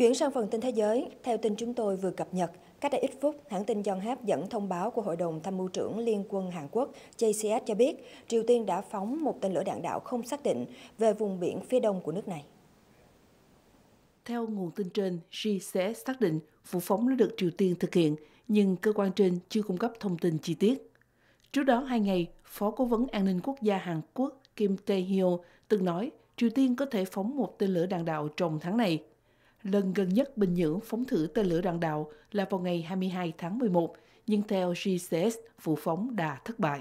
Chuyển sang phần tin thế giới, theo tin chúng tôi vừa cập nhật, cách đây ít phút, hãng tin Yonhap dẫn thông báo của Hội đồng Tham mưu trưởng Liên quân Hàn Quốc JCS cho biết Triều Tiên đã phóng một tên lửa đạn đạo không xác định về vùng biển phía đông của nước này. Theo nguồn tin trên, JCS xác định vụ phóng đã được Triều Tiên thực hiện, nhưng cơ quan trên chưa cung cấp thông tin chi tiết. Trước đó hai ngày, Phó Cố vấn An ninh Quốc gia Hàn Quốc Kim Tae-hyo từng nói Triều Tiên có thể phóng một tên lửa đạn đạo trong tháng này – Lần gần nhất Bình Nhưỡng phóng thử tên lửa đạn đạo là vào ngày 22 tháng 11, nhưng theo GCS, vụ phóng đã thất bại.